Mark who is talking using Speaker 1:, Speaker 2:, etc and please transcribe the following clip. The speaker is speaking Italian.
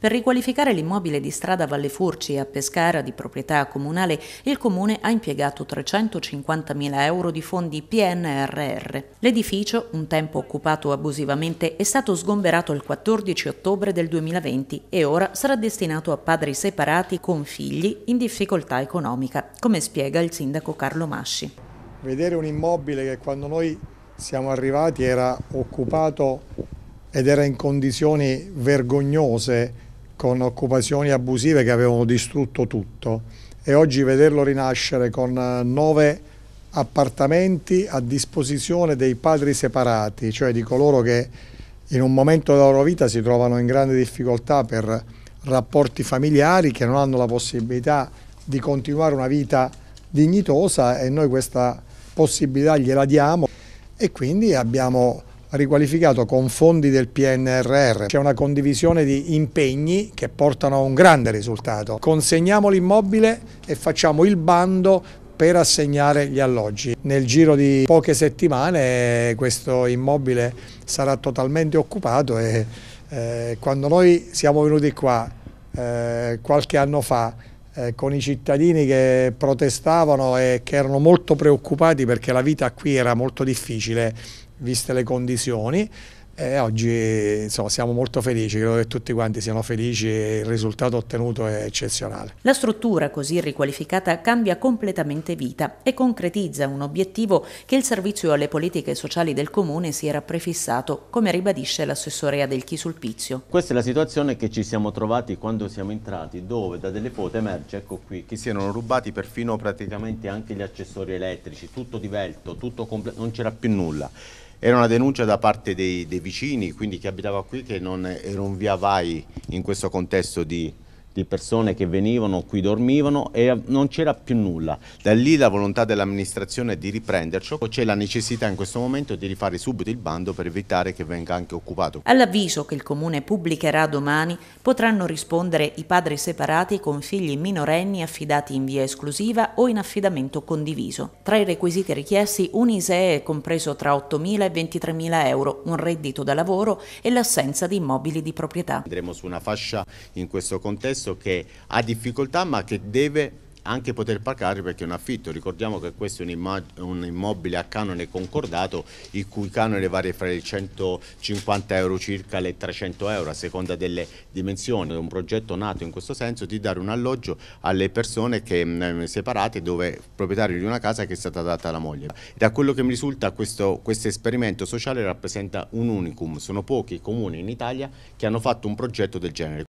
Speaker 1: Per riqualificare l'immobile di strada Valle Furci a Pescara di proprietà comunale, il comune ha impiegato 350.000 euro di fondi PNRR. L'edificio, un tempo occupato abusivamente, è stato sgomberato il 14 ottobre del 2020 e ora sarà destinato a padri separati con figli in difficoltà economica, come spiega il sindaco Carlo Masci.
Speaker 2: Vedere un immobile che quando noi siamo arrivati era occupato ed era in condizioni vergognose con occupazioni abusive che avevano distrutto tutto e oggi vederlo rinascere con eh, nove appartamenti a disposizione dei padri separati, cioè di coloro che in un momento della loro vita si trovano in grande difficoltà per rapporti familiari, che non hanno la possibilità di continuare una vita dignitosa e noi questa possibilità gliela diamo e quindi abbiamo riqualificato con fondi del PNRR. C'è una condivisione di impegni che portano a un grande risultato. Consegniamo l'immobile e facciamo il bando per assegnare gli alloggi. Nel giro di poche settimane eh, questo immobile sarà totalmente occupato e eh, quando noi siamo venuti qua eh, qualche anno fa eh, con i cittadini che protestavano e che erano molto preoccupati perché la vita qui era molto difficile viste le condizioni e oggi insomma, siamo molto felici, credo che tutti quanti siano felici e il risultato ottenuto è eccezionale.
Speaker 1: La struttura così riqualificata cambia completamente vita e concretizza un obiettivo che il Servizio alle Politiche Sociali del Comune si era prefissato, come ribadisce l'assessorea del Chi Sulpizio.
Speaker 3: Questa è la situazione che ci siamo trovati quando siamo entrati, dove da delle foto emerge, ecco qui, che siano rubati perfino praticamente anche gli accessori elettrici, tutto divelto, tutto non c'era più nulla. Era una denuncia da parte dei, dei vicini, quindi chi abitava qui, che non era un via vai in questo contesto di di persone che venivano, qui dormivano e non c'era più nulla. Da lì la volontà dell'amministrazione di riprenderci, c'è la necessità in questo momento di rifare subito il bando per evitare che venga anche occupato.
Speaker 1: All'avviso che il Comune pubblicherà domani potranno rispondere i padri separati con figli minorenni affidati in via esclusiva o in affidamento condiviso. Tra i requisiti richiesti un ISEE è compreso tra 8.000 e 23.000 euro, un reddito da lavoro e l'assenza di immobili di proprietà. Andremo su una
Speaker 3: fascia in questo contesto senso che ha difficoltà ma che deve anche poter pagare perché è un affitto. Ricordiamo che questo è un, un, immobile a canone concordato, il cui canone varia fra i 150 euro circa le 300 euro a seconda delle dimensioni. È un progetto nato in questo senso di dare un alloggio alle persone che, ehm, separate dove proprietario di una casa che è stata data alla moglie. Da quello che mi risulta questo, questo esperimento sociale rappresenta un unicum. Sono pochi i comuni in Italia che hanno fatto un progetto del genere.